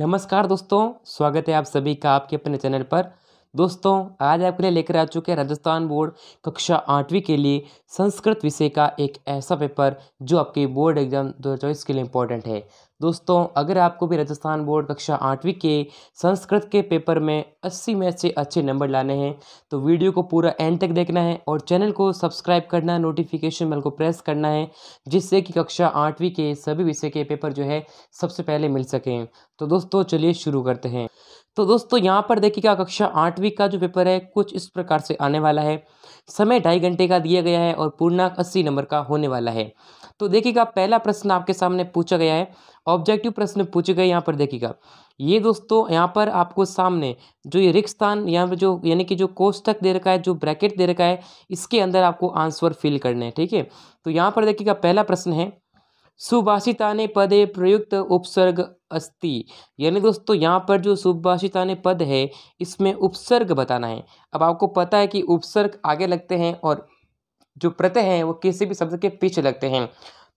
नमस्कार दोस्तों स्वागत है आप सभी का आपके अपने चैनल पर दोस्तों आज आपके लिए लेकर आ चुके हैं राजस्थान बोर्ड कक्षा आठवीं के लिए संस्कृत विषय का एक ऐसा पेपर जो आपके बोर्ड एग्जाम दो के लिए इम्पोर्टेंट है दोस्तों अगर आपको भी राजस्थान बोर्ड कक्षा आठवीं के संस्कृत के पेपर में 80 में से अच्छे नंबर लाने हैं तो वीडियो को पूरा एंड तक देखना है और चैनल को सब्सक्राइब करना है नोटिफिकेशन बेल को प्रेस करना है जिससे कि कक्षा आठवीं के सभी विषय के पेपर जो है सबसे पहले मिल सकें तो दोस्तों चलिए शुरू करते हैं तो दोस्तों यहाँ पर देखिएगा कक्षा आठवीं का जो पेपर है कुछ इस प्रकार से आने वाला है समय ढाई घंटे का दिया गया है और पूर्णांक अस्सी नंबर का होने वाला है तो देखिएगा पहला प्रश्न आपके सामने पूछा गया है ऑब्जेक्टिव प्रश्न पूछे गए यहाँ पर देखिएगा ये दोस्तों यहाँ पर आपको सामने जो ये रिक्त स्थान यहाँ पर जो यानी कि जो कोष्टक दे रखा है जो ब्रैकेट दे रखा है इसके अंदर आपको आंसर फिल करने हैं ठीक है तो यहाँ पर देखिएगा पहला प्रश्न है सुभाषिताने पदे प्रयुक्त उपसर्ग अस्ति यानी दोस्तों यहाँ पर जो सुभाषिताने पद है इसमें उपसर्ग बताना है अब आपको पता है कि उपसर्ग आगे लगते हैं और जो प्रत्यय हैं वो किसी भी शब्द के पीछे लगते हैं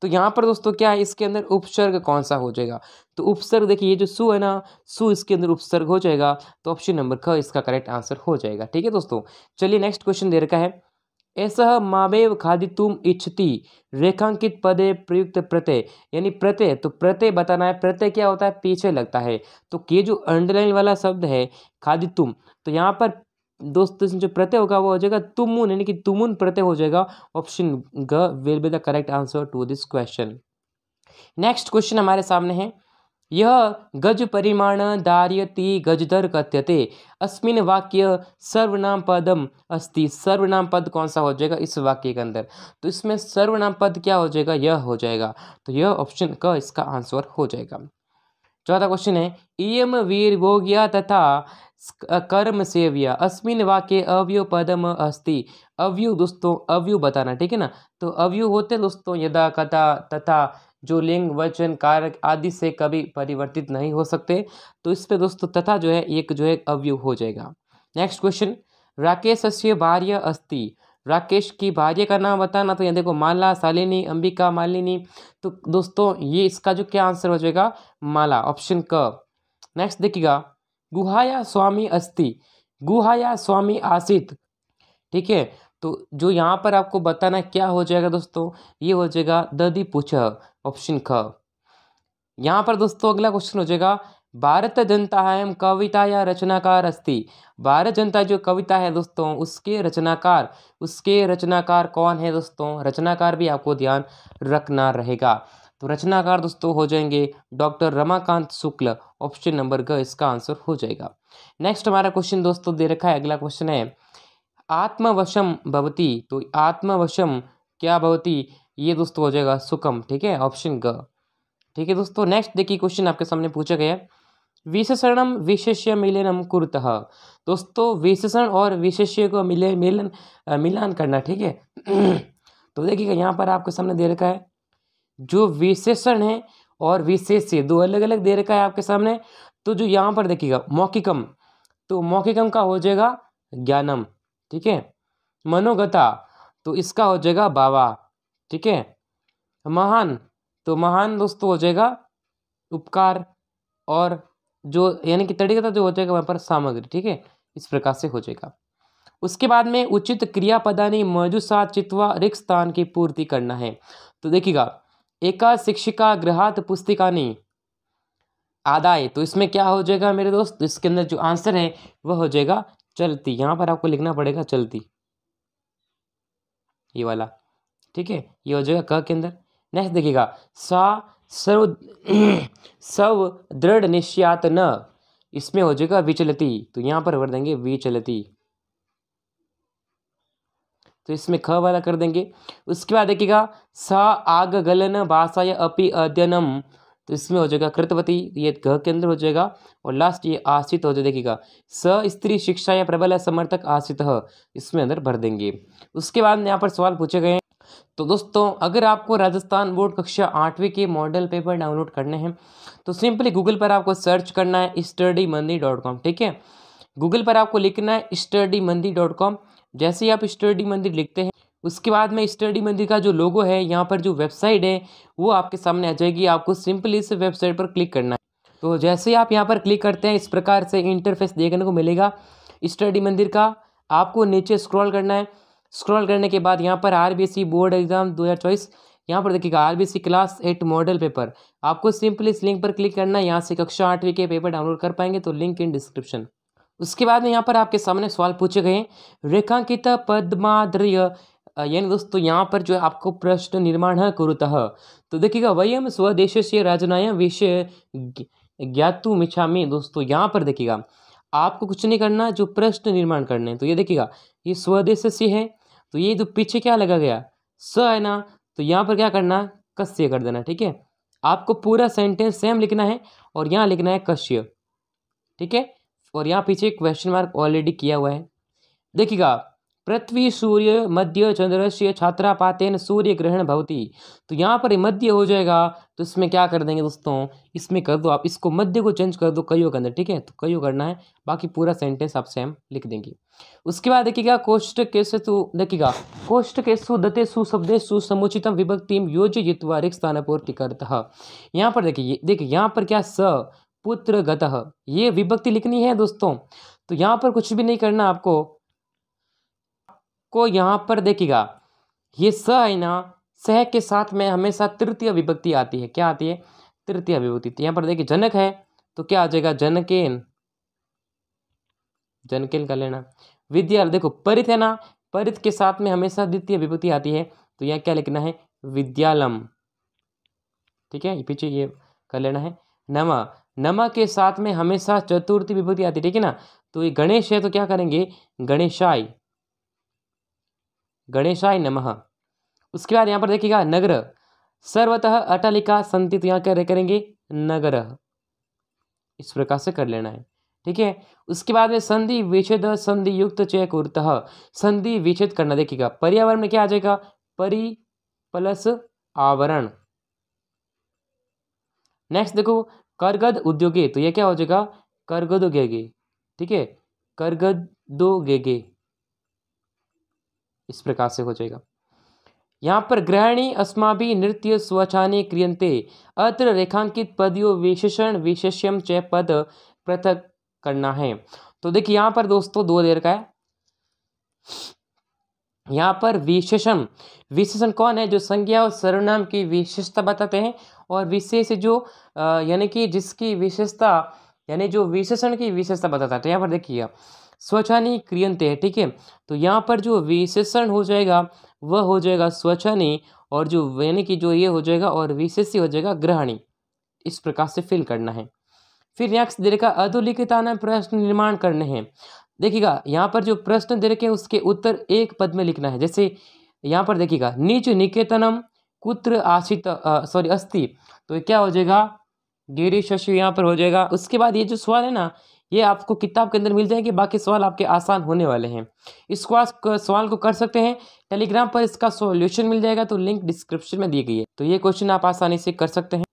तो यहाँ पर दोस्तों क्या है इसके अंदर उपसर्ग कौन सा हो जाएगा तो उपसर्ग देखिए ये जो सु है ना सु इसके अंदर उपसर्ग हो जाएगा तो ऑप्शन नंबर ख इसका करेक्ट आंसर हो जाएगा ठीक है दोस्तों चलिए नेक्स्ट क्वेश्चन दे रखा है ऐसा मावेव खादि तुम इच्छति रेखांकित पदे प्रयुक्त प्रत्यय यानी प्रत्यय तो प्रत्यय बताना है प्रत्यय क्या होता है पीछे लगता है तो ये जो अंडरलाइन वाला शब्द है खादि तुम तो यहाँ पर दोस्तों इसमें जो प्रत्यय होगा वो हो जाएगा तुमुन यानी कि तुमुन प्रत्यय हो जाएगा ऑप्शन ग will be the correct answer to this question next question हमारे सामने है यह गज परिमाण दार्यति गजदर कथ्यते अस्मिन वाक्य सर्वनाम पदम अस्ति सर्वनाम पद कौन सा हो जाएगा इस वाक्य के अंदर तो इसमें सर्वनाम पद क्या हो जाएगा यह हो जाएगा तो यह ऑप्शन क इसका आंसर हो जाएगा चौथा क्वेश्चन है इम वीर भोग्या तथा कर्म सेव्य अस्मिन वाक्य अव्यु पदम अस्ति अव्यु दोस्तों अव्यु बताना ठीक है ना तो अव्यु होते दोस्तों यदा कथा तथा जो लिंग वचन कारक आदि से कभी परिवर्तित नहीं हो सकते तो इस पे दोस्तों तथा जो है एक जो है अव्यु हो जाएगा नेक्स्ट क्वेश्चन राकेश से भार्य अस्ति राकेश की भार्य का नाम बताना तो यहाँ देखो माला सालिनी अंबिका मालिनी तो दोस्तों ये इसका जो क्या आंसर हो जाएगा माला ऑप्शन क नेक्स्ट देखिएगा गुहाया स्वामी अस्ति गुहाया स्वामी आसित ठीक है तो जो यहाँ पर आपको बताना क्या हो जाएगा दोस्तों ये हो जाएगा ददी पूछ ऑप्शन ख यहाँ पर दोस्तों अगला क्वेश्चन हो जाएगा भारत जनता एवं कविता या रचनाकार अस्ति भारत जनता जो कविता है दोस्तों उसके रचनाकार उसके रचनाकार कौन है दोस्तों रचनाकार भी आपको ध्यान रखना रहेगा तो रचनाकार दोस्तों हो जाएंगे doctor Ramakant Shukla option number ग इसका आंसर हो जाएगा नेक्स्ट हमारा क्वेश्चन दोस्तों दे रखा है अगला क्वेश्चन है आत्मवशम भवती तो आत्मवशम क्या भवती ये दोस्तों हो जाएगा सुकम ठीक है ऑप्शन ग ठीक है दोस्तों नेक्स्ट देखिए क्वेश्चन आपके सामने पूछा गया विशेषणम विशेष्य मिलनम कुरतः दोस्तों विशेषण और विशेष्य को मिले मिलन मिलान करना ठीक है तो देखिएगा यहाँ पर आपके सामने दे रखा है जो विशेषण है और विशेष्य दो अलग अलग दे रखा है आपके सामने तो जो यहाँ पर देखिएगा मौखिकम तो मौखिकम का हो जाएगा ज्ञानम ठीक है मनोगता तो इसका हो जाएगा बाबा ठीक है महान तो महान दोस्तों हो जाएगा उपकार और जो यानी कि तड़ीगता जो हो जाएगा वहाँ पर सामग्री ठीक है इस प्रकार से हो जाएगा उसके बाद में उचित क्रिया पदानी मौजूद सात चित्वा रिक्त स्थान की पूर्ति करना है तो देखिएगा एका शिक्षिका गृहात पुस्तिकानी आदाय तो इसमें क्या हो जाएगा मेरे दोस्त तो इसके अंदर जो आंसर है वह हो जाएगा चलती यहाँ पर आपको लिखना पड़ेगा चलती ये वाला ठीक है ये हो जाएगा क के अंदर नेक्स्ट देखिएगा सा सर्व सव दृढ़ निश्चयात न इसमें हो जाएगा विचलती तो यहाँ पर भर देंगे विचलती तो इसमें ख वाला कर देंगे उसके बाद देखिएगा स आग गलन भाषाय अपि अध्ययनम तो इसमें हो जाएगा कृतवती ये घ के अंदर हो जाएगा और लास्ट ये आश्रित हो जाए देखिएगा स स्त्री शिक्षा या प्रबल समर्थक आश्रित इसमें अंदर भर देंगे उसके बाद यहाँ पर सवाल पूछे गए तो दोस्तों अगर आपको राजस्थान बोर्ड कक्षा आठवीं के मॉडल पेपर डाउनलोड करने हैं तो सिंपली गूगल पर आपको सर्च करना है स्टडी मंदी डॉट कॉम ठीक है गूगल पर आपको लिखना है स्टडी मंदी डॉट कॉम जैसे ही आप स्टडी मंदिर लिखते हैं उसके बाद में स्टडी मंदिर का जो लोगो है यहाँ पर जो वेबसाइट है वो आपके सामने आ जाएगी आपको सिंपली इस वेबसाइट पर क्लिक करना है तो जैसे ही आप यहाँ पर क्लिक करते हैं इस प्रकार से इंटरफेस देखने को मिलेगा स्टडी मंदिर का आपको नीचे स्क्रॉल करना है स्क्रॉल करने के बाद यहाँ पर आर बोर्ड एग्ज़ाम दो हज़ार यहाँ पर देखिएगा our class eight model paper आपको सिंपली इस लिंक पर क्लिक करना है यहाँ से कक्षा आठवीं के पेपर डाउनलोड कर पाएंगे तो लिंक इन डिस्क्रिप्शन उसके बाद में यहाँ पर आपके सामने सवाल पूछे गए रेखांकित पद्माद्रय यानी दोस्तों यहाँ पर जो है आपको प्रश्न निर्माण है कुरुतः तो देखिएगा वयम स्वदेश से विषय ज्ञातु में दोस्तों यहाँ पर देखिएगा आपको कुछ नहीं करना जो प्रश्न निर्माण करने तो ये देखिएगा ये स्वदेश से है तो ये जो पीछे क्या लगा गया स है ना तो यहाँ पर क्या करना कश्य कर देना ठीक है आपको पूरा सेंटेंस सेम लिखना है और यहाँ लिखना है कश्य ठीक है और यहाँ पीछे क्वेश्चन मार्क ऑलरेडी किया हुआ है देखिएगा पृथ्वी सूर्य मध्य चंद्र से छात्रापातेन सूर्य ग्रहण भवती तो यहाँ पर मध्य हो जाएगा तो इसमें क्या कर देंगे दोस्तों इसमें कर दो आप इसको मध्य को चेंज कर दो कयो के अंदर ठीक है तो कयो करना है बाकी पूरा सेंटेंस आप सेम लिख देंगे उसके बाद देखिएगा कोष्ट केस देखिएगा कोष्ट केसु दते सुशब्दे सुसमुचितम विभक्तिम स्थान पूर्ति करता यहाँ पर देखिए देखिए यहाँ पर क्या स पुत्र गतः ये विभक्ति लिखनी है दोस्तों तो यहाँ पर कुछ भी नहीं करना आपको को यहाँ पर देखिएगा ये स है ना सह के साथ में हमेशा तृतीय विभक्ति आती है क्या आती है तृतीय विभक्ति तो यहाँ पर देखिए जनक है तो क्या आ जाएगा जनकेन जनकेन का लेना विद्यालय देखो परित है ना परित के साथ में हमेशा द्वितीय विभूति आती है तो यहाँ क्या लिखना है विद्यालम ठीक है पीछे ये कर लेना है नवा नमा के साथ में हमेशा चतुर्थी विभूति आती ठीक है ना तो ये गणेश है तो क्या करेंगे गणेशाय गणेशाय नमः उसके बाद यहाँ पर देखिएगा नगर सर्वतः अटालिका तो यहाँ क्या करेंगे नगर इस प्रकार से कर लेना है ठीक है उसके बाद में संधि विच्छेद संधि युक्त चय कुर्त संधि विच्छेद करना देखिएगा पर्यावरण में क्या आ जाएगा परि प्लस आवरण नेक्स्ट देखो करगद उद्योगे तो ये क्या हो जाएगा करगदोगेगे ठीक है करगदोगेगे इस प्रकार से हो जाएगा यहाँ पर ग्रहणी भी नृत्य स्वचाने क्रियंते अत्र रेखांकित पदियों विशेषण विशेष्यम च पद पृथक करना है तो देखिए यहाँ पर दोस्तों दो देर का है यहाँ पर विशेषण विशेषण कौन है जो संज्ञा और सर्वनाम की विशेषता बताते हैं और विशेष जो यानी कि जिसकी विशेषता यानी जो विशेषण की विशेषता बताता है तो यहाँ पर देखिए स्वचानी क्रियंत है ठीक है तो यहाँ पर जो विशेषण हो जाएगा वह हो जाएगा स्वचनि और जो यानी कि जो ये हो जाएगा और विशेष हो जाएगा ग्रहणी इस प्रकार से फिल करना है फिर नेक्स्ट देखा रखा प्रश्न निर्माण करने हैं देखिएगा यहाँ पर जो प्रश्न दे रखे हैं उसके उत्तर एक पद में लिखना है जैसे यहाँ पर देखिएगा नीच निकेतनम कुत्र आशित सॉरी अस्थि तो क्या हो जाएगा गिरी शशि यहाँ पर हो जाएगा उसके बाद ये जो सवाल है ना ये आपको किताब के अंदर मिल जाएंगे बाकी सवाल आपके आसान होने वाले हैं इसको आप सवाल को कर सकते हैं टेलीग्राम पर इसका सॉल्यूशन मिल जाएगा तो लिंक डिस्क्रिप्शन में दी गई है तो ये क्वेश्चन आप आसानी से कर सकते हैं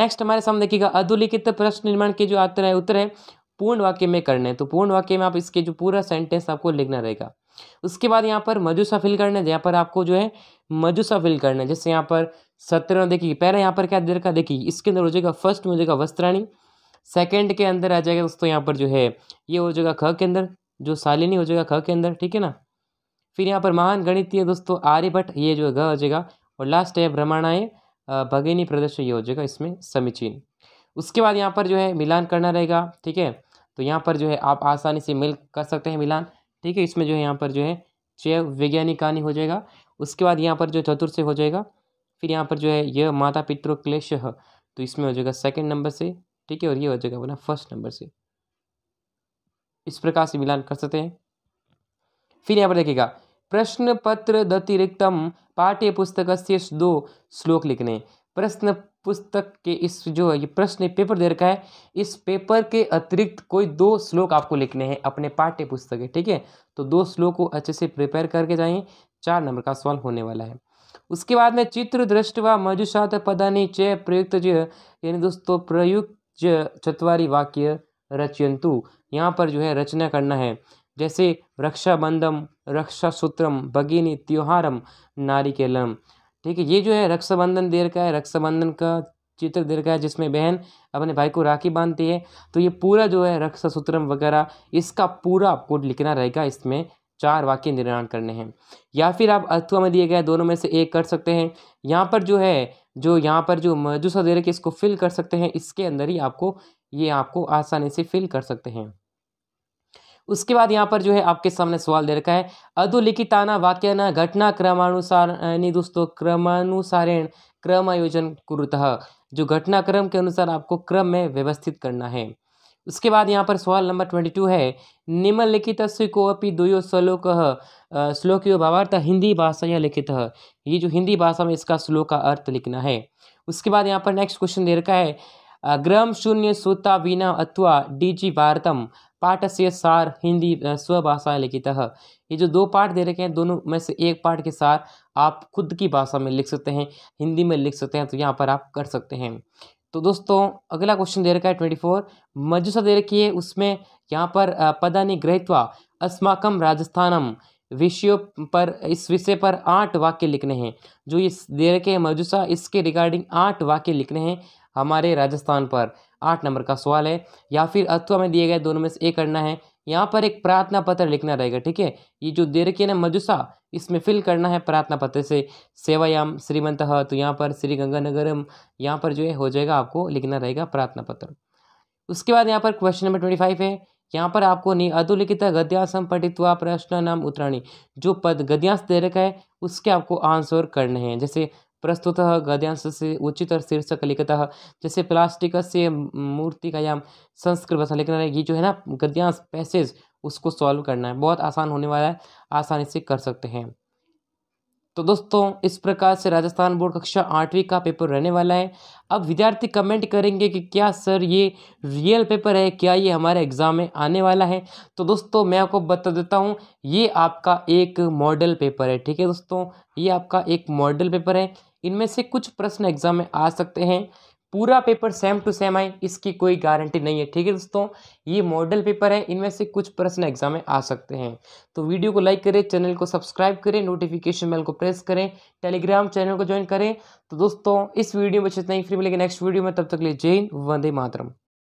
नेक्स्ट हमारे सामने देखिएगा अधोलिखित प्रश्न निर्माण के जो आते हैं उत्तर है पूर्ण वाक्य में करने तो पूर्ण वाक्य में आप इसके जो पूरा सेंटेंस आपको लिखना रहेगा उसके बाद यहाँ पर मजूसा फिल करना है यहाँ पर आपको जो है मजूसा फिल करना है जैसे यहाँ पर सत्रह देखिए पहले यहाँ पर क्या दे रखा देखिए इसके अंदर हो जाएगा फर्स्ट में हो जाएगा वस्त्राणी सेकंड के अंदर आ जाएगा दोस्तों यहाँ पर जो है ये हो जाएगा ख के अंदर जो शालिनी हो जाएगा ख के अंदर ठीक है ना फिर यहाँ पर महान गणितीय दोस्तों आर्यभट्ट ये जो है घ हो जाएगा और लास्ट है भ्रमणाएँ भगिनी प्रदर्श ये हो जाएगा इसमें समीचीन उसके बाद यहाँ पर जो है मिलान करना रहेगा ठीक है तो यहाँ पर जो है आप आसानी से मिल कर सकते हैं मिलान ठीक है इसमें जो है यहाँ पर जो है च वैज्ञानिक कहानी हो जाएगा उसके बाद यहाँ पर जो चतुर्थ से हो जाएगा फिर यहाँ पर जो है यह माता पितृ क्लेश तो इसमें हो जाएगा सेकेंड नंबर से ठीक है और ये हो जाएगा बोला फर्स्ट नंबर से इस प्रकार से मिलान कर सकते हैं फिर यहाँ पर देखिएगा प्रश्न पत्र दतिरिक्तम पाठ्य पुस्तक से दो श्लोक लिखने प्रश्न पुस्तक के इस जो ये प्रश्न पेपर दे रखा है इस पेपर के अतिरिक्त कोई दो श्लोक आपको लिखने हैं अपने पाठ्य पुस्तक है ठीक है तो दो श्लोक को अच्छे से प्रिपेयर करके जाइए चार नंबर का सवाल होने वाला है उसके बाद में चित्र दृष्ट व मजुषात पदानी चय प्रयुक्त जो यानी दोस्तों प्रयुक्त चतवारी वाक्य रचयंतु यहाँ पर जो है रचना करना है जैसे रक्षाबंधम रक्षा सूत्रम भगिनी त्योहारम नारिकेलम ठीक है ये जो है रक्षाबंधन देर का है रक्षाबंधन का चित्र का है जिसमें बहन अपने भाई को राखी बांधती है तो ये पूरा जो है रक्षा सूत्रम वगैरह इसका पूरा आपको लिखना रहेगा इसमें चार वाक्य निर्माण करने हैं या फिर आप अथवा में दिए गए दोनों में से एक कर सकते हैं यहाँ पर जो है जो यहाँ पर जो मजूसा दे रखे इसको फिल कर सकते हैं इसके अंदर ही आपको ये आपको आसानी से फिल कर सकते हैं उसके बाद यहाँ पर जो है आपके सामने सवाल दे रखा है अधोलिखिताना वाक्यना घटना क्रमानुसार यानी दोस्तों क्रमानुसारेण क्रम आयोजन कुरुतः जो घटनाक्रम के अनुसार आपको क्रम में व्यवस्थित करना है उसके बाद यहाँ पर सवाल नंबर ट्वेंटी टू है निम्नलिखित को अपनी दो श्लोक श्लोक यो भावार्थ हिंदी भाषा या लिखित है ये जो हिंदी भाषा में इसका श्लोक का अर्थ लिखना है उसके बाद यहाँ पर नेक्स्ट क्वेश्चन दे रखा है ग्रम शून्य सोता वीणा अथवा डी जी भारतम पाठ से सार हिंदी स्वभाषा लिखित ये जो दो पाठ दे रखे हैं दोनों में से एक पाठ के सार आप खुद की भाषा में लिख सकते हैं हिंदी में लिख सकते हैं तो यहाँ पर आप कर सकते हैं तो दोस्तों अगला क्वेश्चन दे रखा है ट्वेंटी फोर मजूसा दे रखी है उसमें यहाँ पर पदानी गृहत्वा अस्माकम राजस्थानम विषयों पर इस विषय पर आठ वाक्य लिखने हैं जो इस दे रखे हैं मजूसा इसके रिगार्डिंग आठ वाक्य लिखने हैं हमारे राजस्थान पर आठ नंबर का सवाल है या फिर अथवा में दिए गए दोनों में से एक करना है यहाँ पर एक प्रार्थना पत्र लिखना रहेगा ठीक है ये जो दे रखी है ना मजुसा इसमें फिल करना है प्रार्थना पत्र से सेवायाम श्रीमंत तो यहाँ पर श्री गंगानगरम यहाँ पर जो है हो जाएगा आपको लिखना रहेगा प्रार्थना पत्र उसके बाद यहाँ पर क्वेश्चन नंबर ट्वेंटी फाइव है यहाँ पर आपको नि अधोलिखित गद्यांशम हुआ प्रश्न नाम उत्तराणी जो पद गद्यांश दे रखा है उसके आपको आंसर करने हैं जैसे प्रस्तुत गद्यांश से उचित शीर्षक लिखता है जैसे प्लास्टिक से मूर्ति संस्कृत भाषा लिखना है ये जो है ना गद्यांश पैसेज उसको सॉल्व करना है बहुत आसान होने वाला है आसानी से कर सकते हैं तो दोस्तों इस प्रकार से राजस्थान बोर्ड कक्षा आठवीं का पेपर रहने वाला है अब विद्यार्थी कमेंट करेंगे कि क्या सर ये रियल पेपर है क्या ये हमारे एग्ज़ाम में आने वाला है तो दोस्तों मैं आपको बता देता हूँ ये आपका एक मॉडल पेपर है ठीक है दोस्तों ये आपका एक मॉडल पेपर है इनमें से कुछ प्रश्न एग्जाम में आ सकते हैं पूरा पेपर सेम टू सेम आए इसकी कोई गारंटी नहीं है ठीक है दोस्तों ये मॉडल पेपर है इनमें से कुछ प्रश्न एग्जाम में आ सकते हैं तो वीडियो को लाइक करें चैनल को सब्सक्राइब करें नोटिफिकेशन बेल को प्रेस करें टेलीग्राम चैनल को ज्वाइन करें तो दोस्तों इस वीडियो में इतना ही फ्री मिलेगा नेक्स्ट वीडियो में तब तक लिए जय हिंद वंदे मातरम